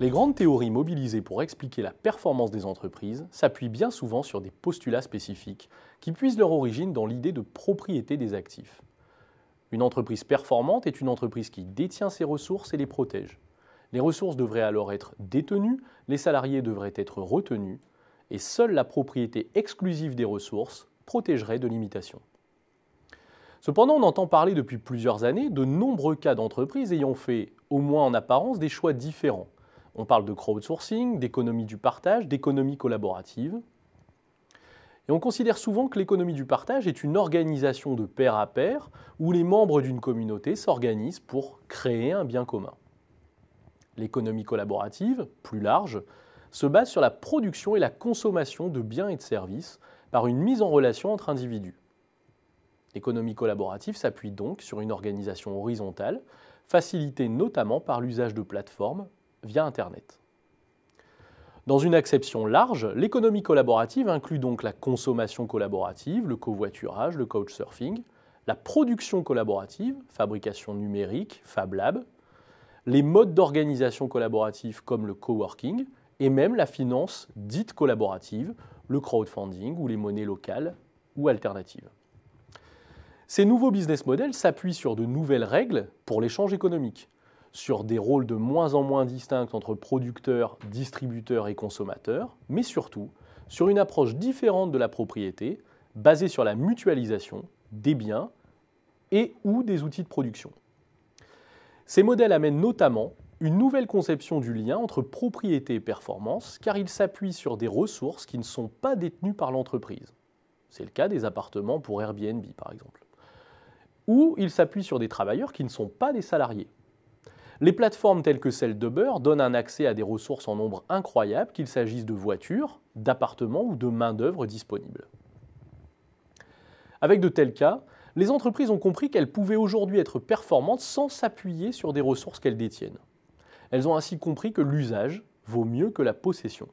Les grandes théories mobilisées pour expliquer la performance des entreprises s'appuient bien souvent sur des postulats spécifiques qui puisent leur origine dans l'idée de propriété des actifs. Une entreprise performante est une entreprise qui détient ses ressources et les protège. Les ressources devraient alors être détenues, les salariés devraient être retenus, et seule la propriété exclusive des ressources protégerait de l'imitation. Cependant, on entend parler depuis plusieurs années de nombreux cas d'entreprises ayant fait, au moins en apparence, des choix différents on parle de crowdsourcing, d'économie du partage, d'économie collaborative. Et on considère souvent que l'économie du partage est une organisation de pair à pair où les membres d'une communauté s'organisent pour créer un bien commun. L'économie collaborative, plus large, se base sur la production et la consommation de biens et de services par une mise en relation entre individus. L'économie collaborative s'appuie donc sur une organisation horizontale, facilitée notamment par l'usage de plateformes via Internet. Dans une acception large, l'économie collaborative inclut donc la consommation collaborative, le covoiturage, le couchsurfing, la production collaborative, fabrication numérique, Fab les modes d'organisation collaborative comme le coworking, et même la finance dite collaborative, le crowdfunding ou les monnaies locales ou alternatives. Ces nouveaux business models s'appuient sur de nouvelles règles pour l'échange économique, sur des rôles de moins en moins distincts entre producteurs, distributeurs et consommateurs, mais surtout sur une approche différente de la propriété, basée sur la mutualisation des biens et ou des outils de production. Ces modèles amènent notamment une nouvelle conception du lien entre propriété et performance, car ils s'appuient sur des ressources qui ne sont pas détenues par l'entreprise. C'est le cas des appartements pour Airbnb, par exemple. Ou ils s'appuient sur des travailleurs qui ne sont pas des salariés. Les plateformes telles que celle d'Uber donnent un accès à des ressources en nombre incroyable, qu'il s'agisse de voitures, d'appartements ou de main-d'œuvre disponible. Avec de tels cas, les entreprises ont compris qu'elles pouvaient aujourd'hui être performantes sans s'appuyer sur des ressources qu'elles détiennent. Elles ont ainsi compris que l'usage vaut mieux que la possession.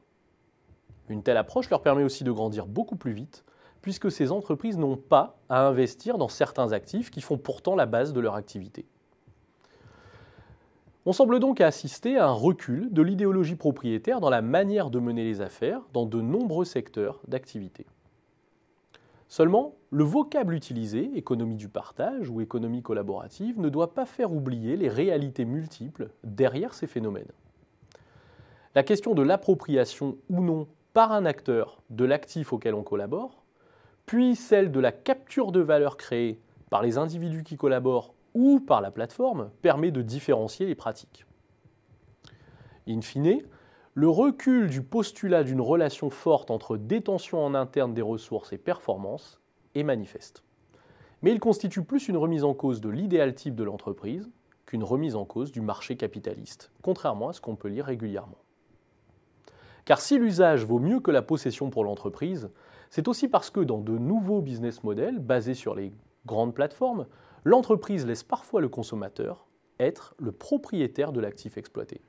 Une telle approche leur permet aussi de grandir beaucoup plus vite, puisque ces entreprises n'ont pas à investir dans certains actifs qui font pourtant la base de leur activité. On semble donc assister à un recul de l'idéologie propriétaire dans la manière de mener les affaires dans de nombreux secteurs d'activité. Seulement, le vocable utilisé, économie du partage ou économie collaborative, ne doit pas faire oublier les réalités multiples derrière ces phénomènes. La question de l'appropriation ou non par un acteur de l'actif auquel on collabore, puis celle de la capture de valeur créée par les individus qui collaborent ou par la plateforme permet de différencier les pratiques. In fine, le recul du postulat d'une relation forte entre détention en interne des ressources et performance est manifeste. Mais il constitue plus une remise en cause de l'idéal type de l'entreprise qu'une remise en cause du marché capitaliste, contrairement à ce qu'on peut lire régulièrement. Car si l'usage vaut mieux que la possession pour l'entreprise, c'est aussi parce que dans de nouveaux business models basés sur les grandes plateformes, L'entreprise laisse parfois le consommateur être le propriétaire de l'actif exploité.